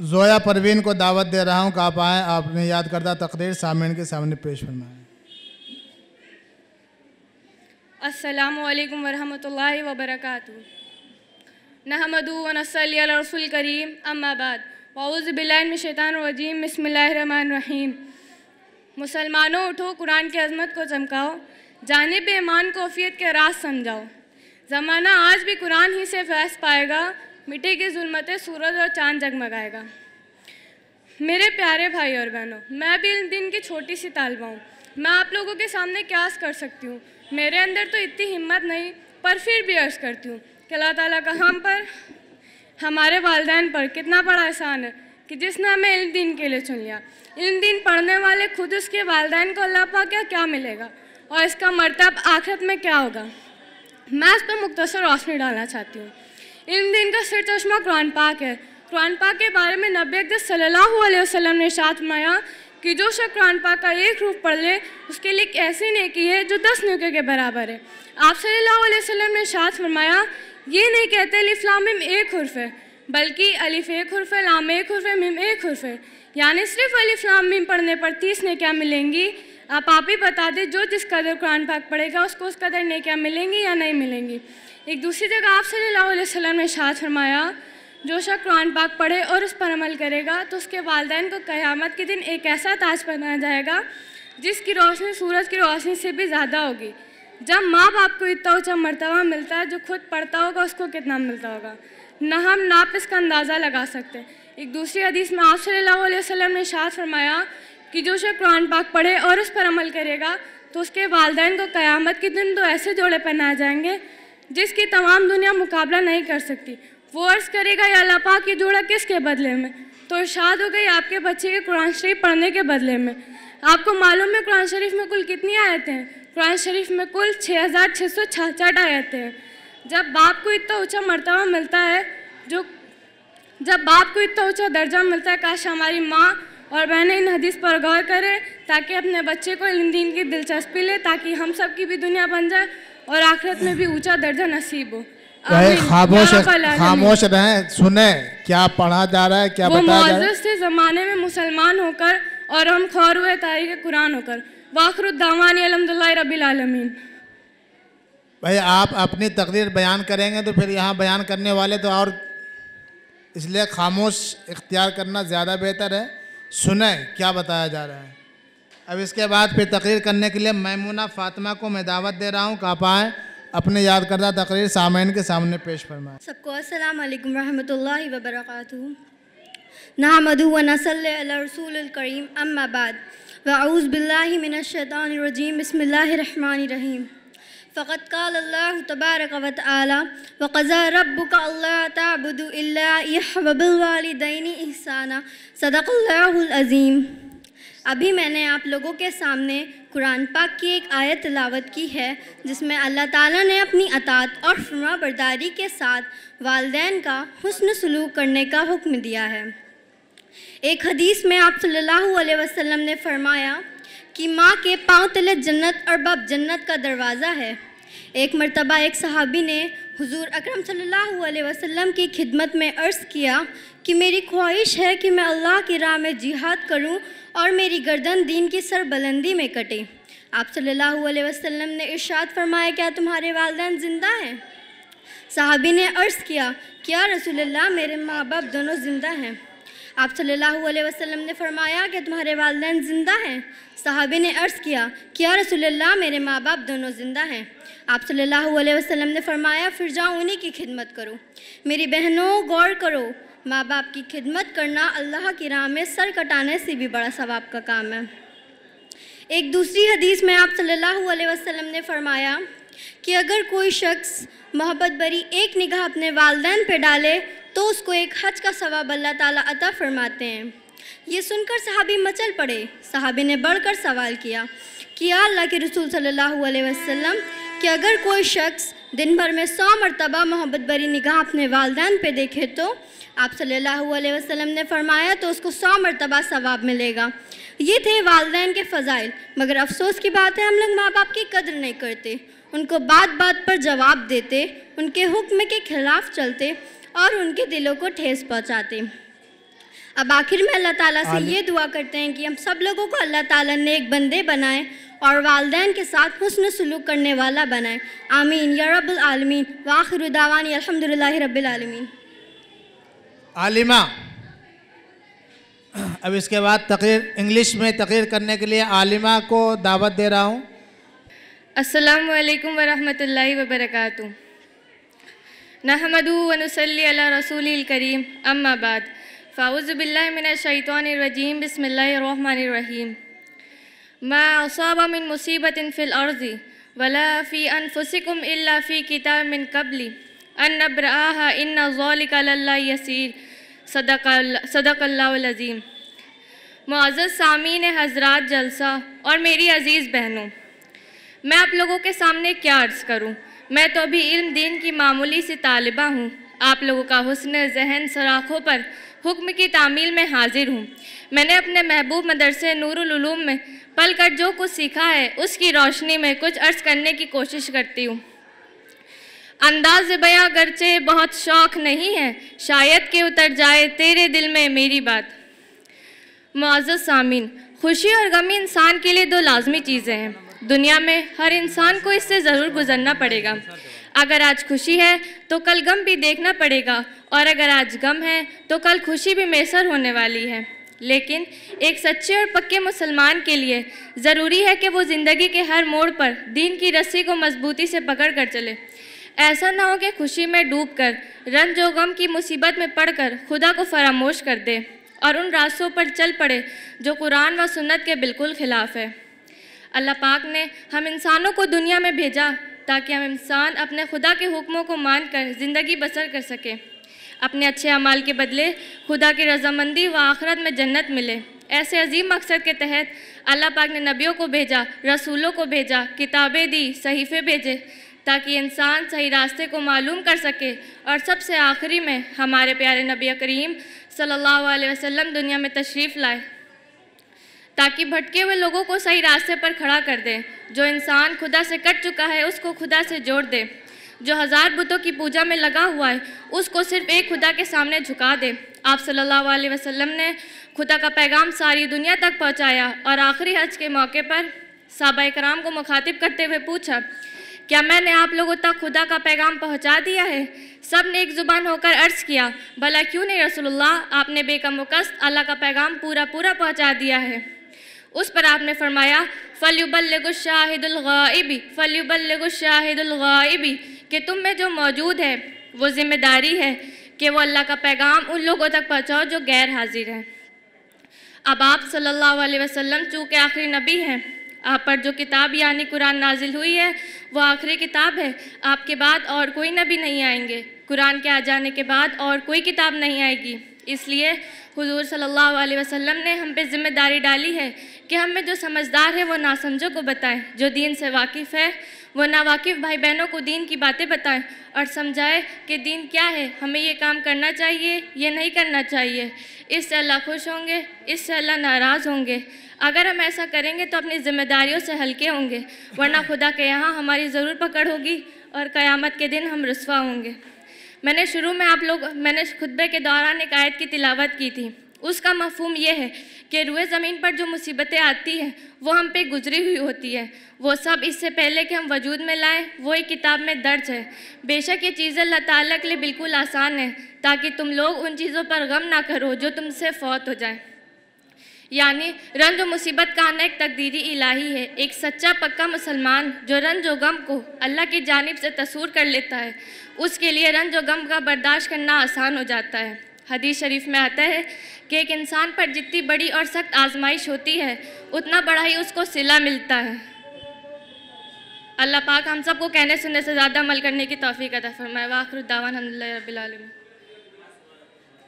जोया परवीन को दावत दे रहा हूँ कहाँ आप आपने याद करता तकदीर सामीन के सामने पेश फरमाएँ असलकम वरहमल वबरक नहमदू वनसल करीम अम्माबाद वाउज़बिल्लाशैतानरजीम बसमीम मुसलमानों उठो कुरान की अजमत को चमकाओ जानब ईमान को अफियत के रास समझाओ ज़माना आज भी कुरान ही से फैस पाएगा मिट्टी की जुलमतें सूरज और चांद जगमगाएगा मेरे प्यारे भाई और बहनों मैं भी इन दिन की छोटी सी तालबा हूँ मैं आप लोगों के सामने क्या कर सकती हूँ मेरे अंदर तो इतनी हिम्मत नहीं पर फिर भी अर्ज करती हूँ कि अल्लाह ताली का हम पर हमारे वालदेन पर कितना बड़ा एहसान है कि जिसने हमें इन दिन के लिए चुन लिया इन दिन पढ़ने वाले खुद उसके वालदेन को अल्लाह पा क्या क्या मिलेगा और इसका मरतब आखिरत में क्या होगा मैं इस पर मुख्तर रोशनी डालना चाहती हूँ इन दिन का सिर चश्मा कुरान पाक है कुरान पाक के बारे में नबी अकदस सल्लल्लाहु अलैहि वसल्लम ने साथ माया कि जो शख्स कुरान पाक का एक रूप पढ़ ले उसके लिए ऐसी नेकी है जो दस नुके के बराबर है आप सल्लल्लाहु अलैहि वसल्लम ने साथ फरमाया ये नहीं कहते अलिफ मिम एक हर्फ है बल्कि अलिफ एक हर्फ है लाम एक हर्फ है मिम एक हर्फ है यानी सिर्फ अलिफ मिम पढ़ने पर तीस नेकियाँ मिलेंगी आप आप ही बता दें जो जिस कदर कुरान पाक पढ़ेगा उसको उस कदर क्या मिलेंगी या नहीं मिलेंगी एक दूसरी जगह आप सल्ला ने शाद फरमाया जो शाह कुरान पाक पढ़े और उस पर अमल करेगा तो उसके वालदेन को क़यामत के दिन एक ऐसा ताज पहनाया जाएगा जिसकी रोशनी सूरज की रोशनी से भी ज़्यादा होगी जब माँ बाप को इतना ऊँचा मरतबा मिलता है जो खुद पढ़ता होगा उसको कितना मिलता होगा ना हम नाप इसका अंदाज़ा लगा सकते एक दूसरी हदीस में आप सल्लल्लाहु अलैहि वसल्लम ने शाद फरमाया कि जो शख्स कुरान पाक पढ़े और उस पर अमल करेगा तो उसके वालदेन को क़यामत के दिन दो तो ऐसे जोड़े पहनाए जाएंगे जिसकी तमाम दुनिया मुकाबला नहीं कर सकती वो अर्ज़ करेगा या अल्लाह पाक ये जोड़ा किसके बदले में तो इर्शाद हो गई आपके बच्चे के कुरान शरीफ पढ़ने के बदले में आपको मालूम है कुरान शरीफ में कुल कितनी आयतें हैं कुरान शरीफ में कुल छः हज़ार छः सौ छाछठ आयतें हैं जब बाप को इतना ऊँचा मरतबा मिलता है जो जब बाप को इतना ऊँचा दर्जा मिलता है काश हमारी माँ और बहन इन हदीस पर गौर करें ताकि अपने बच्चे को इन दिन की दिलचस्पी ले ताकि हम सब की भी दुनिया बन जाए और आखिरत में भी ऊंचा दर्जा नसीब हो तो खामोश खामोश रहें सुने क्या पढ़ा जा रहा है क्या बताया से जमाने में मुसलमान होकर और हम खौर हुए तारीख कुरान होकर वाखरुद्दावानी अलहमदिल्ला रबीआलमीन भाई आप अपनी तकरीर बयान करेंगे तो फिर यहाँ बयान करने वाले तो और इसलिए खामोश इख्तियार करना ज़्यादा बेहतर है सुने क्या बताया जा रहा है अब इसके बाद फिर तकरीर करने के लिए मैमूना फातिमा को मैं दावत दे रहा हूँ कहाँ पाएँ अपने याद करदा तकरीर सामाइन के सामने पेश फरमाएँ सबको अस्सलाम वरह वक् व बरकातुहू नहमदु करीम अम्माबाद बाद बसमीम रहीम وتعالى وقضى ربك तबारक تعبدوا الا اياه وبالوالدين احسانا صدق الله العظيم अभी मैंने आप लोगों के सामने कुरान पाक की एक आयत तिलावत की है जिसमें अल्लाह ताला ने अपनी अतात और फर्मा बरदारी के साथ वालदेन का हसन सलूक करने का हुक्म दिया है एक हदीस में आप सल्लल्लाहु अलैहि वसल्लम ने फरमाया कि माँ के पाँव तले जन्नत और बाप जन्नत का दरवाज़ा है एक मरतबा एक सहाबी ने हुजूर अकरम सल्लल्लाहु अलैहि वसल्लम की खिदमत में अर्ज़ किया कि मेरी ख्वाहिश है कि मैं अल्लाह की राह में जिहाद करूं और मेरी गर्दन दीन की सरबुलंदी में कटे आप सल्लल्लाहु अलैहि वसल्लम ने इरशाद फरमाया क्या तुम्हारे वालदेन ज़िंदा हैं सहाबी ने अर्ज़ किया क्या रसूलुल्लाह मेरे माँ बाप दोनों ज़िंदा हैं आप सल्लल्लाहु अलैहि वसल्लम ने फरमाया कि तुम्हारे वालदेन ज़िंदा हैं सहाबी ने अर्ज़ किया क्या रसूलुल्लाह मेरे माँ बाप दोनों ज़िंदा हैं आप सल्लल्लाहु अलैहि वसल्लम ने फरमाया फिर जाओ उन्हीं की खिदमत करो मेरी बहनों गौर करो माँ बाप की खिदमत करना अल्लाह की राह में सर कटाने से भी बड़ा सवाब का काम है एक दूसरी हदीस में आप सल्लल्लाहु अलैहि वसल्लम ने फरमाया कि अगर कोई शख्स मोहब्बत भरी एक निगाह अपने वालदेन पर डाले तो उसको एक हज का सवाब अल्लाह ताला अता फरमाते हैं ये सुनकर सहाबी मचल पड़े सहाबी ने बढ़कर सवाल किया कि अल्लाह के रसूल सल्लल्लाहु अलैहि वसल्लम कि अगर कोई शख्स दिन भर में सौ मरतबा मोहब्बत भरी निगाह अपने वालदान पे देखे तो आप सल्लल्लाहु अलैहि वसल्लम ने फरमाया तो उसको सौ मरतबा सवाब मिलेगा ये थे वालदान के फ़जाइल मगर अफसोस की बात है हम लोग माँ बाप की कदर नहीं करते उनको बात बात पर जवाब देते उनके हुक्म के खिलाफ चलते और उनके दिलों को ठेस पहुँचाते अब आखिर में अल्लाह ताला से ये दुआ करते हैं कि हम सब लोगों को अल्लाह ताला ने एक बंदे बनाए और वालदेन के साथ हसन सलूक करने वाला बनाए आमीन या रबालमीन वाखिर दावानी अलहमदिल्ला रबालमीन आलिमा अब इसके बाद तकरीर इंग्लिश में तकरीर करने के लिए आलिमा को दावत दे रहा हूँ अस्सलाम वालेकुम वरहमतुल्लाहि व बरकातहू नहमदू वनसल्ली अला रसूलिल करीम अम्मा बाद फ़ाउज़बिल्लिमिनशैतरजीम बसमीम मासाबा मिन मुसीबत फ़िल अर्ज़ी वला फ़ी फ़ी किताब मिन कबली अन नब्राहा इन ज़ौलिकल्ला यसीर सदकल्लाज़ीम मुआज़ सामीन हजरात जलसा और मेरी अज़ीज़ बहनों मैं आप लोगों के सामने क्या अर्ज़ करूँ मैं तो अभी इल्म दीन की मामूली सी तालबा हूँ आप लोगों का हुसन जहन सराखों पर हुक्म की तामील में हाजिर हूँ मैंने अपने महबूब मदरसे नूरुलूम में पल कर जो कुछ सीखा है उसकी रोशनी में कुछ अर्ज करने की कोशिश करती हूँ अंदाज बयां गरचे बहुत शौक नहीं है शायद के उतर जाए तेरे दिल में मेरी बात मुआज़ सामिन खुशी और गमी इंसान के लिए दो लाजमी चीज़ें हैं दुनिया में हर इंसान को इससे ज़रूर गुजरना पड़ेगा अगर आज खुशी है तो कल गम भी देखना पड़ेगा और अगर आज गम है तो कल खुशी भी मैसर होने वाली है लेकिन एक सच्चे और पक्के मुसलमान के लिए ज़रूरी है कि वो ज़िंदगी के हर मोड़ पर दीन की रस्सी को मजबूती से पकड़ कर चले ऐसा ना हो कि खुशी में डूब कर रंज जो गम की मुसीबत में कर खुदा को फरामोश कर दे और उन रास्तों पर चल पड़े जो कुरान व सुन्नत के बिल्कुल ख़िलाफ़ है अल्लाह पाक ने हम इंसानों को दुनिया में भेजा ताकि हम इंसान अपने खुदा के हुक्मों को मान कर ज़िंदगी बसर कर सकें अपने अच्छे अमाल के बदले खुदा की रजामंदी व आखरत में जन्नत मिले ऐसे अजीम मकसद के तहत अल्लाह पाक ने नबियों को भेजा रसूलों को भेजा किताबें दी सहीफ़े भेजे ताकि इंसान सही रास्ते को मालूम कर सके और सबसे आखिरी में हमारे प्यारे नबी करीम सल्लल्लाहु अलैहि वसल्लम दुनिया में तशरीफ़ लाए ताकि भटके हुए लोगों को सही रास्ते पर खड़ा कर दे जो इंसान खुदा से कट चुका है उसको खुदा से जोड़ दे जो हज़ार बुतों की पूजा में लगा हुआ है उसको सिर्फ एक खुदा के सामने झुका दे आप सल्लल्लाहु अलैहि वसल्लम ने खुदा का पैगाम सारी दुनिया तक पहुंचाया और आखिरी हज के मौके पर साबा कराम को मुखातिब करते हुए पूछा क्या मैंने आप लोगों तक खुदा का पैगाम पहुंचा दिया है सब ने एक ज़ुबान होकर अर्ज़ किया भला क्यों नहीं रसोल्ला आपने बेकम अल्लाह का पैगाम पूरा पूरा पहुँचा दिया है उस पर आपने फरमाया फ़लबल्लशाहिदुलगाबी फ़लबल्लशाहिदुलगाबी कि तुम में जो मौजूद है वो ज़िम्मेदारी है कि वो अल्लाह का पैगाम उन लोगों तक पहुँचाओ जो गैर हाजिर हैं अब आप सल्लल्लाहु अलैहि वसल्लम चूँकि आखिरी नबी हैं आप पर जो किताब यानी कुरान नाजिल हुई है वो आखिरी किताब है आपके बाद और कोई नबी नहीं आएंगे कुरान के आ जाने के बाद और कोई किताब नहीं आएगी इसलिए हुजूर सल्लल्लाहु अलैहि वसल्लम ने हम पे ज़िम्मेदारी डाली है कि हम में जो समझदार है वो समझो को बताएं जो दीन से वाकिफ़ है वो वाकिफ़ भाई बहनों को दीन की बातें बताएं और समझाएं कि दीन क्या है हमें ये काम करना चाहिए ये नहीं करना चाहिए इससे अल्लाह खुश होंगे इससे अल्लाह नाराज़ होंगे अगर हम ऐसा करेंगे तो अपनी ज़िम्मेदारियों से हल्के होंगे वरना खुदा के यहाँ हमारी ज़रूर पकड़ होगी और क़यामत के दिन हम रसवा होंगे मैंने शुरू में आप लोग मैंने खुतबे के दौरान एक आयत की तिलावत की थी उसका मफहम यह है कि रुए ज़मीन पर जो मुसीबतें आती हैं वो हम पे गुजरी हुई होती है वो सब इससे पहले कि हम वजूद में लाएं वो एक किताब में दर्ज है बेशक ये चीज़ें अल्लाह ताला के लिए बिल्कुल आसान है ताकि तुम लोग उन चीज़ों पर गम ना करो जो तुमसे फौत हो जाए यानी रंज मुसीबत का आना एक तकदीरी इलाही है एक सच्चा पक्का मुसलमान जो रंज व गम को अल्लाह की जानब से तसूर कर लेता है उसके लिए रंज व गम का बर्दाश्त करना आसान हो जाता है हदीस शरीफ में आता है कि एक इंसान पर जितनी बड़ी और सख्त आजमाइश होती है उतना बड़ा ही उसको सिला मिलता है अल्लाह पाक हम सबको कहने सुनने से ज़्यादा अमल करने की तोफ़ी अदा फरमाए वाखरुद्दावान अलहमदिल्ला